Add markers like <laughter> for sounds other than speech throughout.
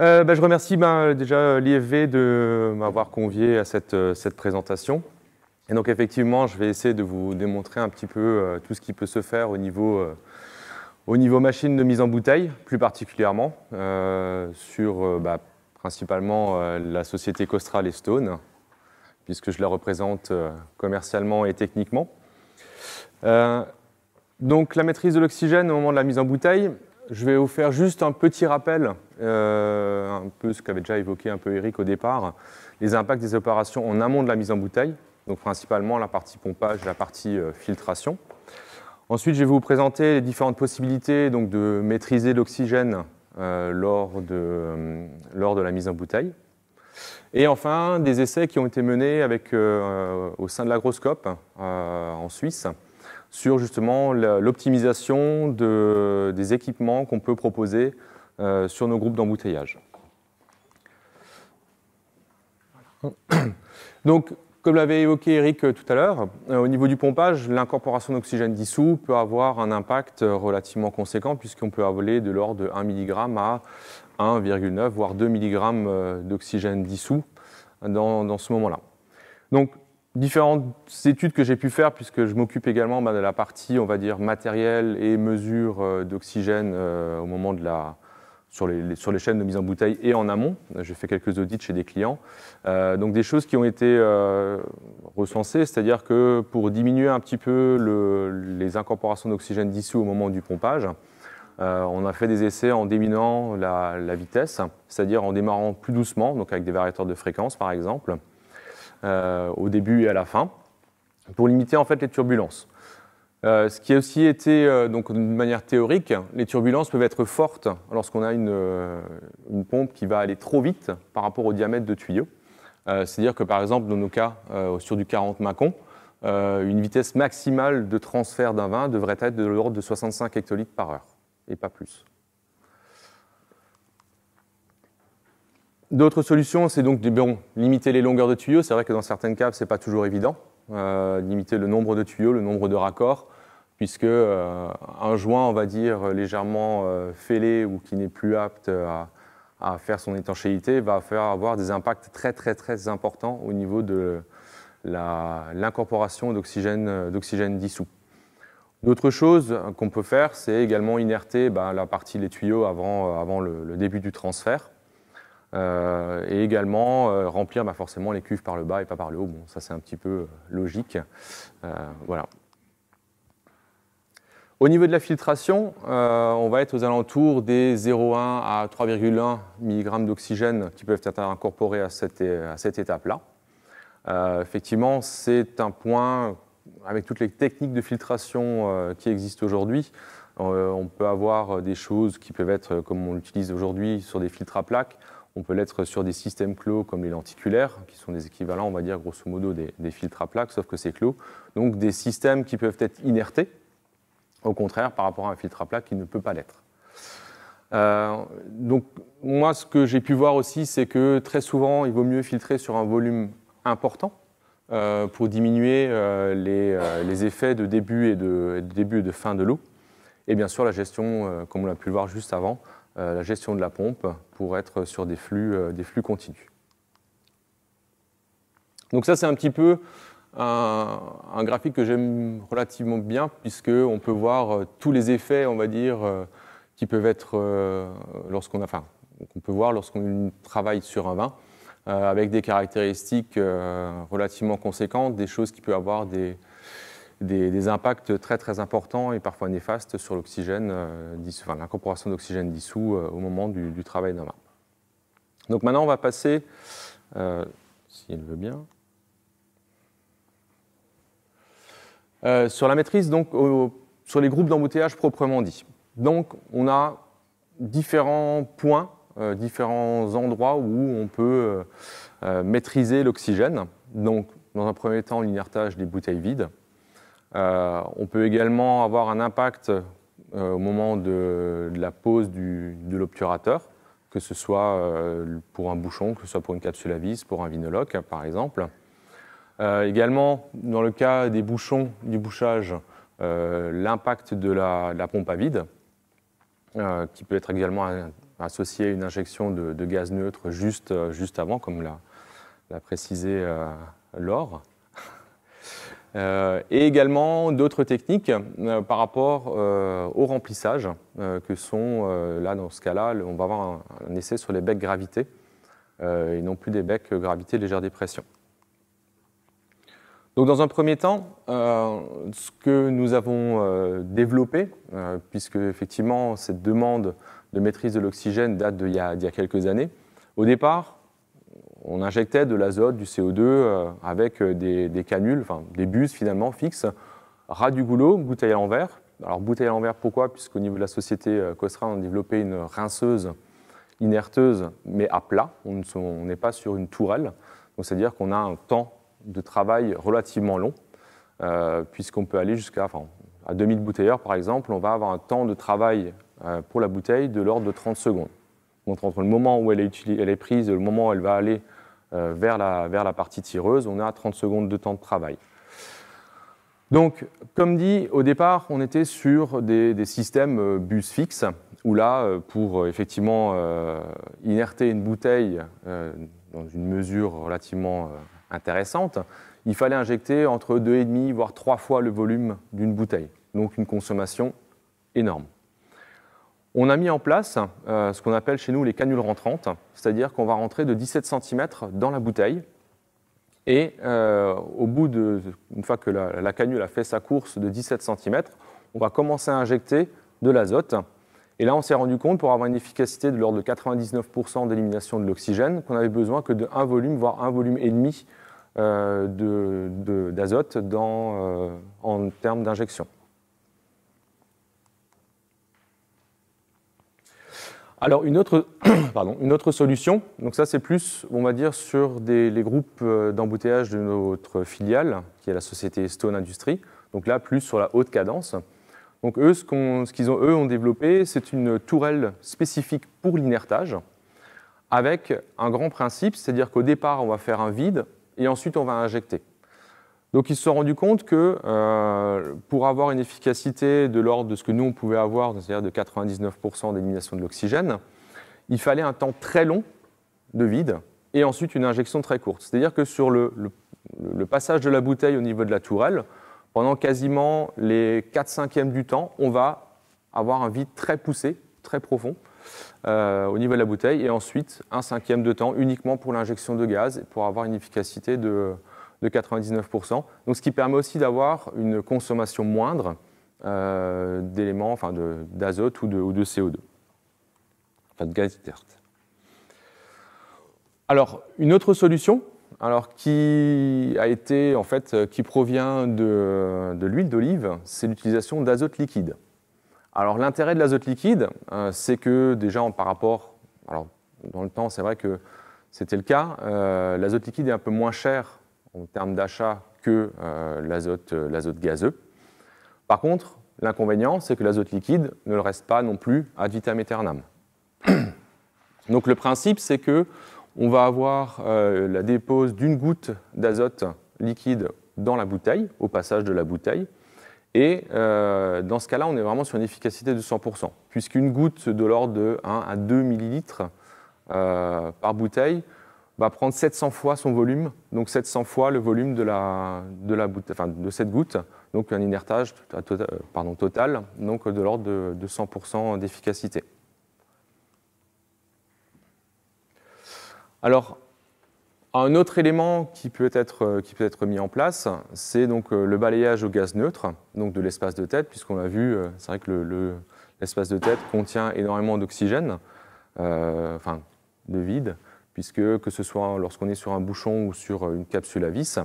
Euh, bah, je remercie ben, euh, déjà euh, l'IFV de m'avoir convié à cette, cette, présentation. Et donc effectivement, je vais essayer de vous démontrer un petit peu tout ce qui peut se faire au niveau, au niveau machine de mise en bouteille, plus particulièrement sur bah, principalement la société Costral et Stone, puisque je la représente euh, commercialement et techniquement. Euh, donc la maîtrise de l'oxygène au moment de la mise en bouteille, je vais vous faire juste un petit rappel, euh, un peu ce qu'avait déjà évoqué un peu Eric au départ, les impacts des opérations en amont de la mise en bouteille, donc principalement la partie pompage la partie filtration. Ensuite, je vais vous présenter les différentes possibilités donc, de maîtriser l'oxygène lors, lors de la mise en bouteille. Et enfin, des essais qui ont été menés euh, euh, au sein de l'agroscope euh, en Suisse sur justement l'optimisation des équipements qu'on peut proposer sur nos groupes d'embouteillage. <coughs> Donc, comme l'avait évoqué Eric tout à l'heure, au niveau du pompage, l'incorporation d'oxygène dissous peut avoir un impact relativement conséquent puisqu'on peut avaler de l'ordre de 1 mg à 1,9 voire 2 mg d'oxygène dissous dans, ce moment-là. Donc, différentes études que j'ai pu faire, puisque je m'occupe également bah, de la partie, on va dire, matériel et mesure euh, d'oxygène euh, au moment de la sur les, sur les chaînes de mise en bouteille et en amont. J'ai fait quelques audits chez des clients. Euh, donc des choses qui ont été recensées, c'est-à-dire que pour diminuer un petit peu les incorporations d'oxygène dissous au moment du pompage, euh, on a fait des essais en déminant la, vitesse, c'est-à-dire en démarrant plus doucement, donc avec des variateurs de fréquence par exemple, euh, au début et à la fin, pour limiter en fait les turbulences. Euh, ce qui a aussi été, donc de manière théorique, les turbulences peuvent être fortes lorsqu'on a une, une, pompe qui va aller trop vite par rapport au diamètre de tuyau. c'est-à-dire que par exemple, dans nos cas, sur du 40 Macon, une vitesse maximale de transfert d'un vin devrait être de l'ordre de 65 hectolitres par heure et pas plus. D'autres solutions, c'est donc bon, limiter les longueurs de tuyaux. C'est vrai que dans certaines cas, ce n'est pas toujours évident. Euh, limiter le nombre de tuyaux, le nombre de raccords, puisque euh, un joint, on va dire, légèrement euh, fêlé ou qui n'est plus apte à, à, faire son étanchéité, va faire avoir des impacts très très très importants au niveau de l'incorporation d'oxygène dissous. D'autres autre chose qu'on peut faire, c'est également inerter bah, la partie des tuyaux avant, euh, le, début du transfert. Euh, et également euh, remplir bah, forcément les cuves par le bas et pas par le haut. Bon, ça c'est un petit peu logique. voilà. Au niveau de la filtration, on va être aux alentours des 0,1 à 3,1 mg d'oxygène qui peuvent être incorporés à cette étape-là. effectivement, c'est un point avec toutes les techniques de filtration euh, qui existent aujourd'hui, euh, on peut avoir des choses qui peuvent être, comme on l'utilise aujourd'hui, sur des filtres à plaques. On peut l'être sur des systèmes clos comme les lenticulaires, qui sont des équivalents, on va dire, grosso modo, des, filtres à plaques, sauf que c'est clos. Donc des systèmes qui peuvent être inertés, au contraire, par rapport à un filtre à plaques qui ne peut pas l'être. Euh, donc moi, ce que j'ai pu voir aussi, c'est que très souvent, il vaut mieux filtrer sur un volume important euh, pour diminuer euh, euh, les, effets de début et de, début de fin de l'eau. Et bien sûr, la gestion, comme on l'a pu le voir juste avant, la gestion de la pompe pour être sur des flux, des flux continus. Donc ça, c'est un petit peu un, graphique que j'aime relativement bien, puisqu'on peut voir tous les effets, on va dire, qui peuvent être lorsqu'on a... Enfin, qu'on peut voir lorsqu'on travaille sur un vin. Euh, avec des caractéristiques euh, relativement conséquentes, des choses qui peuvent avoir des, impacts très très importants et parfois néfastes sur l'oxygène, euh, l'incorporation d'oxygène dissous au moment du, travail d'un marbre. Donc maintenant, on va passer, si veut bien, sur la maîtrise, donc, sur les groupes d'embouteillage proprement dit. Donc, on a différents points euh, différents endroits où on peut euh, euh, maîtriser l'oxygène. Donc, dans un premier temps, l'inertage des bouteilles vides. on peut également avoir un impact au moment de, la pose du, de l'obturateur, que ce soit pour un bouchon, que ce soit pour une capsule à vis, pour un vinoloc, par exemple. également, dans le cas des bouchons, du bouchage, l'impact de la, pompe à vide, qui peut être également un, associé à une injection de, gaz neutre juste, euh, juste avant, comme l'a précisé euh, Laure. <laughs> Euh, et également d'autres techniques par rapport au remplissage, que sont, là dans ce cas-là, on va avoir un, essai sur les becs gravité, et non plus des becs gravité légère dépression. Donc dans un premier temps, ce que nous avons développé, puisque effectivement cette demande de maîtrise de l'oxygène date d'il y, y, a quelques années. Au départ, on injectait de l'azote, du CO2 euh, avec euh, des, canules, enfin des buses finalement fixes, ras du goulot, bouteille à l'envers. Alors bouteille à l'envers, pourquoi Puisqu'au niveau de la société euh, COSRA, on a développé une rinceuse inerteuse, mais à plat. On n'est pas sur une tourelle. c'est-à-dire qu'on a un temps de travail relativement long, puisqu'on peut aller jusqu'à, enfin, à 2000 bouteilleurs par exemple, on va avoir un temps de travail euh, pour la bouteille de l'ordre de 30 secondes. entre le moment où elle est, prise et le moment où elle va aller euh, vers la, partie tireuse, on a 30 secondes de temps de travail. Donc, comme dit, au départ, on était sur des, systèmes euh, bus fixes, où là, pour effectivement inerter une bouteille dans une mesure relativement intéressante, il fallait injecter entre 2,5 voire 3 fois le volume d'une bouteille. Donc, une consommation énorme. On a mis en place euh, ce qu'on appelle chez nous les canules rentrantes, c'est-à-dire qu'on va rentrer de 17 cm dans la bouteille. Et euh, au bout de, une fois que la, canule a fait sa course de 17 cm, on va commencer à injecter de l'azote. Et là, on s'est rendu compte, pour avoir une efficacité de l'ordre de 99% d'élimination de l'oxygène, qu'on avait besoin que de 1 volume, voire un volume et demi euh, d'azote en termes d'injection. Alors <clears throat> une autre, solution, donc ça c'est plus on va dire sur des, les groupes euh, d'embouteillage de notre filiale, qui est la société Stone Industries, donc là plus sur la haute cadence. Donc eux, ce qu'ils ont, eux, ont développé, c'est une tourelle spécifique pour l'inertage, avec un grand principe, c'est-à-dire qu'au départ on va faire un vide et ensuite on va injecter. Donc ils se sont rendus compte que euh, pour avoir une efficacité de l'ordre de ce que nous on pouvait avoir, c'est-à-dire de 99% d'élimination de l'oxygène, il fallait un temps très long de vide et ensuite une injection très courte. C'est-à-dire que sur le, passage de la bouteille au niveau de la tourelle, pendant quasiment les 4 cinquièmes du temps, on va avoir un vide très poussé, très profond euh, au niveau de la bouteille et ensuite un cinquième de temps uniquement pour l'injection de gaz et pour avoir une efficacité de de 99%, donc ce qui permet aussi d'avoir une consommation moindre euh, d'éléments, enfin d'azote ou de, CO2, enfin de gaz inerte. Alors, une autre solution, alors qui a été en fait, euh, qui provient de, l'huile d'olive, c'est l'utilisation d'azote liquide. Alors l'intérêt de l'azote liquide, euh, c'est que déjà en, par rapport, alors dans le temps c'est vrai que c'était le cas, l'azote liquide est un peu moins cher en termes d'achat que euh, euh, l'azote gazeux. Par contre, l'inconvénient, c'est que l'azote liquide ne le reste pas non plus à vitam aeternam. <clears throat> Donc le principe, c'est que on va avoir euh, la dépose d'une goutte d'azote liquide dans la bouteille, au passage de la bouteille. Et dans ce cas-là, on est vraiment sur une efficacité de 100%, puisqu'une goutte de l'ordre de 1 à 2 millilitres par bouteille va prendre 700 fois son volume, donc 700 fois le volume de, la, de, cette goutte, donc un inertage total, tota, pardon, total donc de l'ordre de, 100% d'efficacité. Alors, un autre élément qui peut être, qui peut être mis en place, c'est donc euh, le balayage au gaz neutre, donc de l'espace de tête, puisqu'on a vu, euh, c'est vrai que l'espace de tête contient énormément d'oxygène, euh, enfin de vide, puisque que ce soit lorsqu'on est sur un bouchon ou sur une capsule à vis,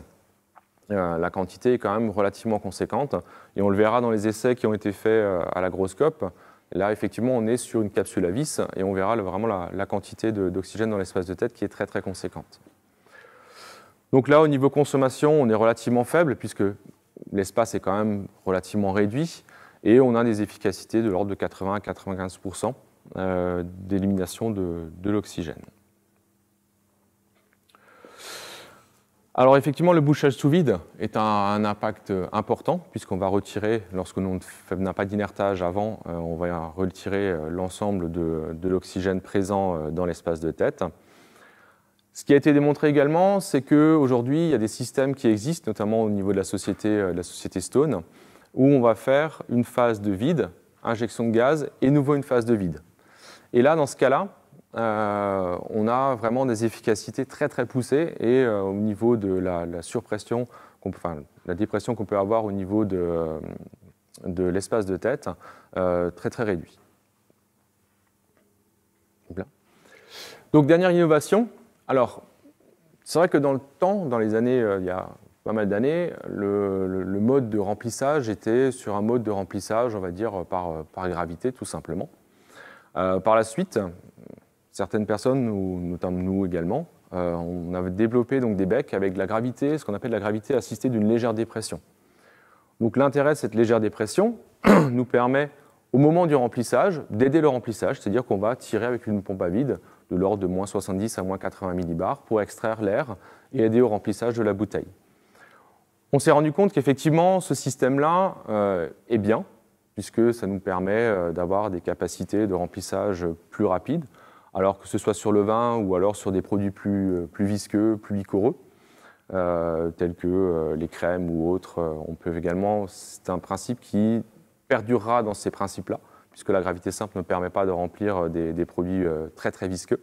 euh, la quantité est quand même relativement conséquente. Et on le verra dans les essais qui ont été faits euh, à l'agroscope. Là, effectivement, on est sur une capsule à vis et on verra vraiment la, quantité d'oxygène dans l'espace de tête qui est très très conséquente. Donc là, au niveau consommation, on est relativement faible puisque l'espace est quand même relativement réduit et on a des efficacités de l'ordre de 80 à 95 euh, d'élimination de l'oxygène. Alors effectivement, le bouchage sous vide est un, impact euh, important puisqu'on va retirer, lorsque l'on n'a pas d'inertage avant, euh, on va retirer euh, l'ensemble de, l'oxygène présent dans l'espace de tête. Ce qui a été démontré également, c'est qu'aujourd'hui, il y a des systèmes qui existent, notamment au niveau de la société, de la société Stone, où on va faire une phase de vide, injection de gaz, et nouveau une phase de vide. Et là, dans ce cas-là, euh, on a vraiment des efficacités très très poussées et euh, au niveau de la, surpression, la dépression qu'on peut avoir au niveau de, euh, l'espace de tête, très très réduit. Donc dernière innovation. Alors c'est vrai que dans le temps, dans les années, il y a pas mal d'années, le, mode de remplissage était sur un mode de remplissage, on va dire, par, par gravité tout simplement. par la suite, certaines personnes, notamment nous également, euh, on avait développé donc des becs avec de la gravité, ce qu'on appelle la gravité assistée d'une légère dépression. Donc l'intérêt de cette légère dépression <clears throat> nous permet, au moment du remplissage, d'aider le remplissage, c'est-à-dire qu'on va tirer avec une pompe à vide de l'ordre de moins 70 à moins 80 millibars pour extraire l'air et aider au remplissage de la bouteille. On s'est rendu compte qu'effectivement, ce système-là euh, est bien, puisque ça nous permet euh, d'avoir des capacités de remplissage plus rapides alors que ce soit sur le vin ou alors sur des produits plus, euh, visqueux, plus liquoreux, euh, tels que euh, les crèmes ou autres. On peut également, c'est un principe qui perdurera dans ces principes-là, puisque la gravité simple ne permet pas de remplir des, des produits très très visqueux.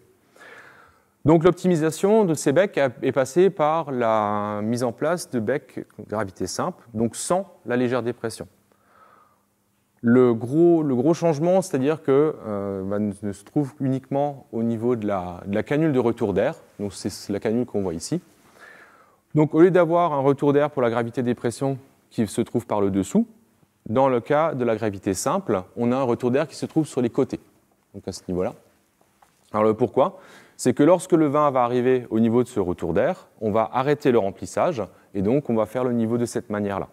Donc l'optimisation de ces becs est passée par la mise en place de becs gravité simple, donc sans la légère dépression. Le gros, le gros changement, c'est-à-dire que euh, bah, se trouve uniquement au niveau de la, canule de retour d'air. Donc c'est la canule qu'on voit ici. Donc au lieu d'avoir un retour d'air pour la gravité des pressions qui se trouve par le dessous, dans le cas de la gravité simple, on a un retour d'air qui se trouve sur les côtés, donc à ce niveau-là. Alors pourquoi C'est que lorsque le vin va arriver au niveau de ce retour d'air, on va arrêter le remplissage et donc on va faire le niveau de cette manière-là.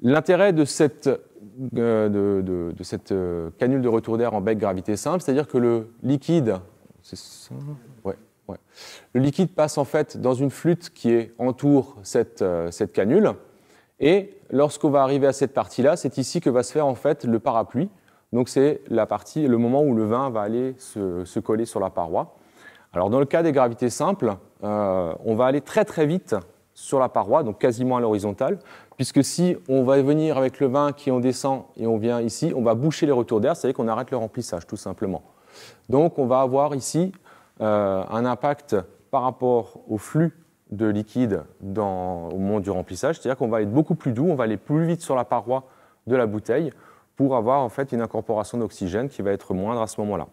L'intérêt de cette, euh, euh, canule de retour d'air en bec gravité simple, c'est-à-dire que le liquide, ouais, ouais. le liquide passe en fait dans une flûte qui entoure euh, cette, canule, et lorsqu'on va arriver à cette partie-là, c'est ici que va se faire en fait le parapluie. Donc c'est la partie, le moment où le vin va aller se, se, coller sur la paroi. Alors dans le cas des gravités simples, on va aller très très vite sur la paroi, donc quasiment à l'horizontale, puisque si on va venir avec le vin qui en descend et on vient ici, on va boucher les retours d'air, c'est-à-dire qu'on arrête le remplissage tout simplement. Donc on va avoir ici euh, un impact par rapport au flux de liquide dans, au moment du remplissage, c'est-à-dire qu'on va être beaucoup plus doux, on va aller plus vite sur la paroi de la bouteille pour avoir en fait une incorporation d'oxygène qui va être moindre à ce moment-là.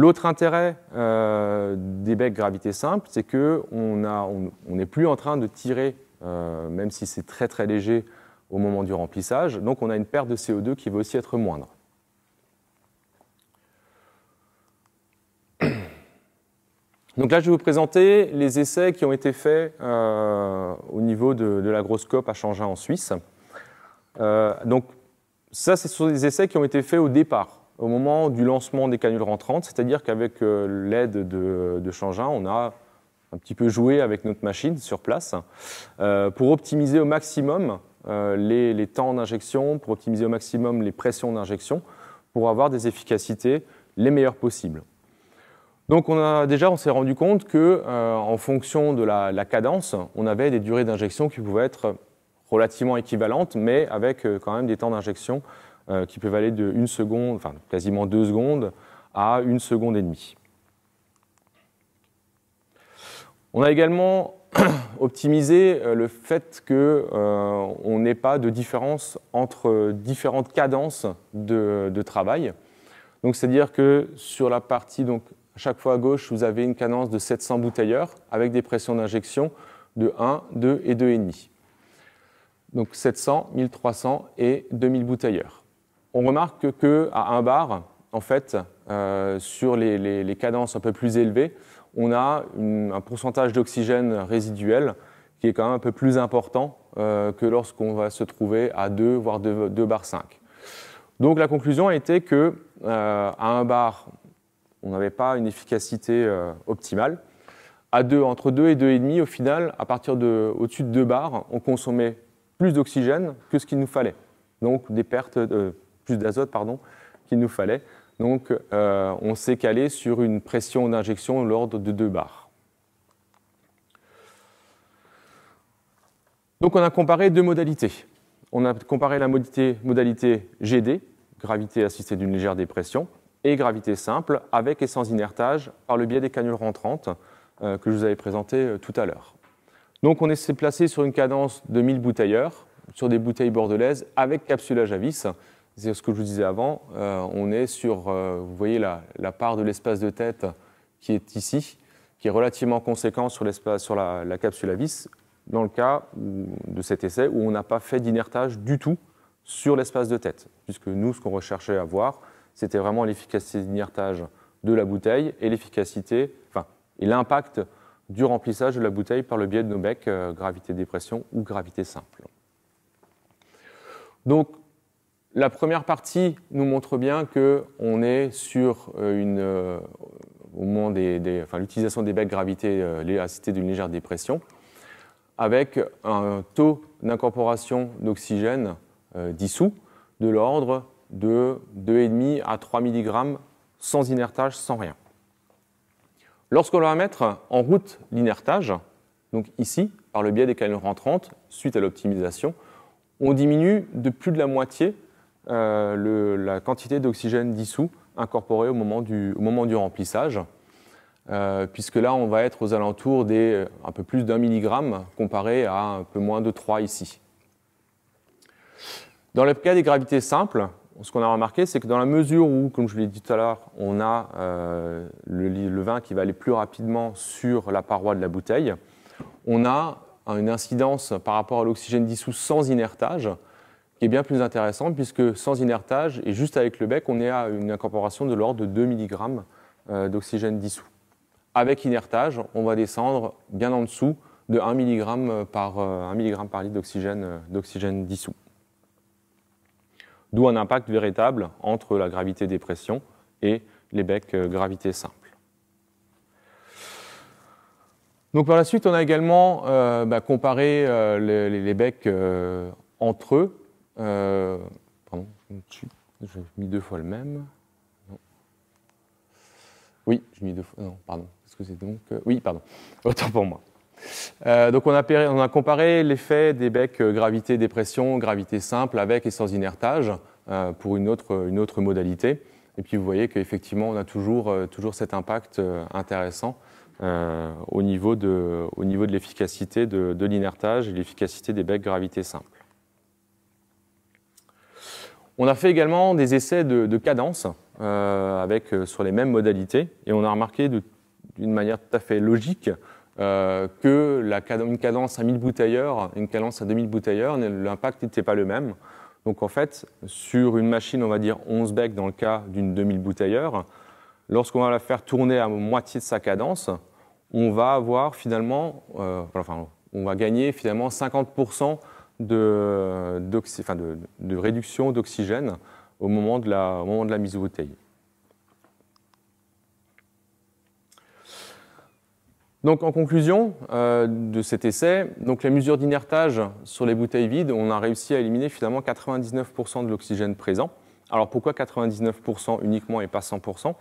L'autre intérêt euh, des becs gravité simple, c'est qu'on on, n'est plus en train de tirer, euh, même si c'est très très léger au moment du remplissage, donc on a une perte de CO2 qui va aussi être moindre. <clears throat> Donc là, je vais vous présenter les essais qui ont été faits euh, au niveau de, de l'agroscope à Changin en Suisse. donc ça, ce sont des essais qui ont été faits au départ au moment du lancement des canules rentrantes, c'est-à-dire qu'avec euh, l'aide de, Changin, on a un petit peu joué avec notre machine sur place euh, pour optimiser au maximum euh, les, temps d'injection, pour optimiser au maximum les pressions d'injection, pour avoir des efficacités les meilleures possibles. Donc on a, déjà on s'est rendu compte qu'en fonction de la, cadence, on avait des durées d'injection qui pouvaient être relativement équivalentes, mais avec quand même des temps d'injection euh, qui peut valer de 1 seconde, enfin quasiment 2 secondes, à 1 seconde et demie. On a également <clears throat> optimisé euh, le fait qu'on euh, n'ait pas de différence entre différentes cadences de, travail. Donc c'est-à-dire que sur la partie donc à chaque fois à gauche, vous avez une cadence de 700 bouteilleurs avec des pressions d'injection de 1, 2 et 2,5. Donc 700, 1300 et 2000 bouteilleurs on remarque que à un bar, en fait, euh, sur les, cadences un peu plus élevées, on a un pourcentage d'oxygène résiduel qui est quand même un peu plus important euh, que lorsqu'on va se trouver à 2, voire 2, bar 5. Donc la conclusion a été que euh, à un bar, on n'avait pas une efficacité optimale. À 2, entre 2 et 2,5, au final, à partir de, au-dessus de 2 bars, on consommait plus d'oxygène que ce qu'il nous fallait. Donc des pertes de plus d'azote pardon, qu'il nous fallait. Donc euh, on s'est calé sur une pression d'injection de l'ordre de 2 bars. Donc on a comparé deux modalités. On a comparé la modalité, GD, gravité assistée d'une légère dépression, et gravité simple avec et sans inertage par le biais des canules rentrantes euh, que je vous avais présentées euh, tout à l'heure. Donc on s'est placé sur une cadence de 1000 bouteilleurs, sur des bouteilles bordelaises avec capsulage à vis, c'est ce que je vous disais avant, euh, on est sur, euh, vous voyez la, part de l'espace de tête qui est ici, qui est relativement conséquente sur, sur la, capsule à vis, dans le cas de cet essai où on n'a pas fait d'inertage du tout sur l'espace de tête, puisque nous, ce qu'on recherchait à voir, c'était vraiment l'efficacité d'inertage de la bouteille et l'efficacité, enfin, et l'impact du remplissage de la bouteille par le biais de nos becs euh, gravité-dépression ou gravité simple. Donc, la première partie nous montre bien qu'on est sur euh, une, euh, au l'utilisation des becs gravité euh, assistée d'une légère dépression, avec un taux d'incorporation d'oxygène dissous de l'ordre de 2,5 à 3 mg sans inertage, sans rien. Lorsqu'on va mettre en route l'inertage, donc ici, par le biais des canaux rentrantes, suite à l'optimisation, on diminue de plus de la moitié euh, la quantité d'oxygène dissous incorporée au moment du, au moment du remplissage, euh, puisque là, on va être aux alentours des euh, un peu plus d'un milligramme comparé à un peu moins de 3 ici. Dans le cas des gravités simples, ce qu'on a remarqué, c'est que dans la mesure où, comme je l'ai dit tout à l'heure, on a le, vin qui va aller plus rapidement sur la paroi de la bouteille, on a une incidence par rapport à l'oxygène dissous sans inertage qui est bien plus intéressant, puisque sans inertage et juste avec le bec, on est à une incorporation de l'ordre de 2 mg euh, d'oxygène dissous. Avec inertage, on va descendre bien en dessous de 1 mg euh, par, 1 euh, par litre d'oxygène dissous. D'où un impact véritable entre la gravité des pressions et les becs gravité simple. Donc par la suite, on a également bah, comparé les, becs entre eux euh, pardon, j'ai mis deux fois le même. Non. Oui, j'ai mis deux fois. Non, pardon. ce que c'est donc. Euh, oui, pardon. <laughs> Autant pour moi. Euh, donc on a, on a comparé l'effet des becs gravité-dépression, gravité simple avec et sans inertage pour une autre, une autre modalité. Et puis vous voyez qu'effectivement on a toujours, toujours cet impact intéressant au niveau de, de l'efficacité de, de l'inertage et l'efficacité des becs gravité simple. On a fait également des essais de, cadence euh, avec, euh, sur les mêmes modalités et on a remarqué d'une manière tout à fait logique euh, que la, une cadence à 1000 bouteilleurs et une cadence à 2000 bouteilleurs, l'impact n'était pas le même. Donc en fait, sur une machine, on va dire 11 becs dans le cas d'une 2000 bouteilleurs, lorsqu'on va la faire tourner à moitié de sa cadence, on va avoir finalement, on va gagner finalement 50% de, réduction d'oxygène au, moment de la, mise aux bouteille. Donc en conclusion euh, de cet essai, donc les mesures d'inertage sur les bouteilles vides, on a réussi à éliminer finalement 99% de l'oxygène présent. Alors pourquoi 99% uniquement et pas 100%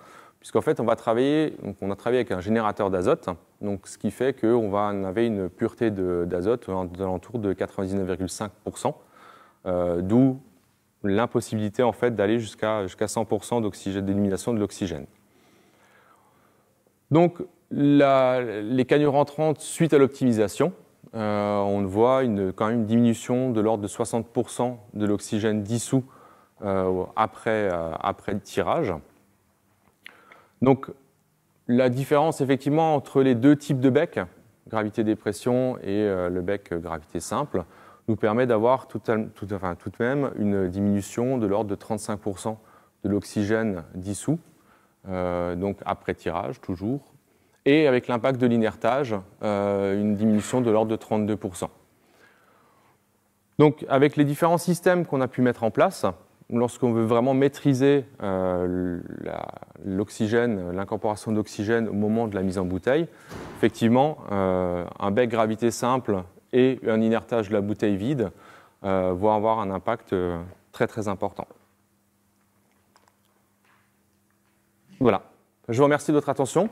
puisqu'en fait, on va travailler, on a travaillé avec un générateur d'azote, donc ce qui fait qu'on va en avait une pureté d'azote alentours de 99,5%, euh, d'où l'impossibilité en fait d'aller jusqu'à jusqu'à 100% d'élimination de l'oxygène. Donc, les canaux rentrantes, suite à l'optimisation, euh, on voit quand même une diminution de l'ordre de 60% de l'oxygène dissous euh, après le tirage. Donc la différence effectivement entre les deux types de becs, gravité-dépression et euh, le bec euh, gravité simple, nous permet d'avoir tout, de même une diminution de l'ordre de 35% de l'oxygène dissous, euh, donc après tirage toujours, et avec l'impact de l'inertage, une diminution de l'ordre de 32%. Donc avec les différents systèmes qu'on a pu mettre en place, lorsqu'on veut vraiment maîtriser euh, l'oxygène, l'incorporation d'oxygène au moment de la mise en bouteille, effectivement, euh, un bec gravité simple et un inertage de la bouteille vide euh, vont avoir un impact très très important. Voilà. Je vous remercie de votre attention.